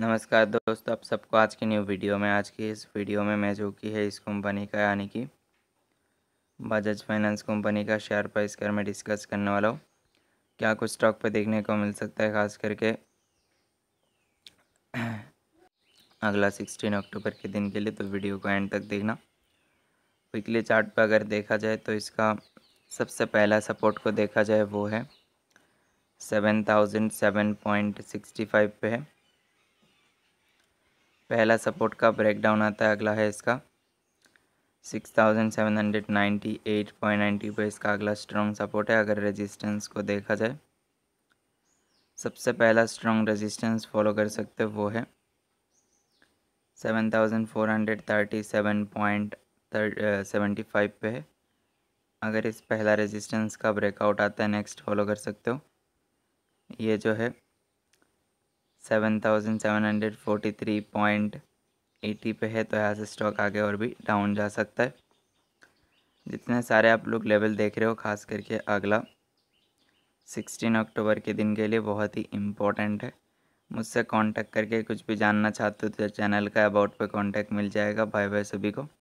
नमस्कार दोस्तों आप सबको आज की न्यू वीडियो में आज की इस वीडियो में मैं जो की है इस कंपनी का यानी कि बजाज फाइनेंस कंपनी का शेयर प्राइस कर मैं डिस्कस करने वाला हूँ क्या कुछ स्टॉक पे देखने को मिल सकता है खास करके अगला सिक्सटीन अक्टूबर के दिन के लिए तो वीडियो को एंड तक देखना वीकली चार्ट पर अगर देखा जाए तो इसका सबसे पहला सपोर्ट को देखा जाए वो है seven thousand seven point sixty five पे है पहला सपोर्ट का ब्रेकडाउन आता है अगला है इसका six thousand seven hundred ninety eight point ninety पर इसका अगला स्ट्रॉन्ग सपोर्ट है अगर रेजिस्टेंस को देखा जाए सबसे पहला स्ट्रॉन्ग रेजिस्टेंस फॉलो कर सकते हो वो है seven thousand four hundred thirty seven point seventy five पे है अगर इस पहला रेजिस्टेंस का ब्रेकआउट आता है नेक्स्ट फॉलो कर सकते हो ये जो है seven thousand seven hundred forty three point eighty पे है तो यहाँ से स्टॉक आगे और भी डाउन जा सकता है जितने सारे आप लोग लेवल देख रहे हो खास करके अगला सिक्सटीन अक्टूबर के दिन के लिए बहुत ही इम्पोर्टेंट है मुझसे कांटेक्ट करके कुछ भी जानना चाहते हो तो चैनल का अबाउट पे कांटेक्ट मिल जाएगा बाय बाय सभी को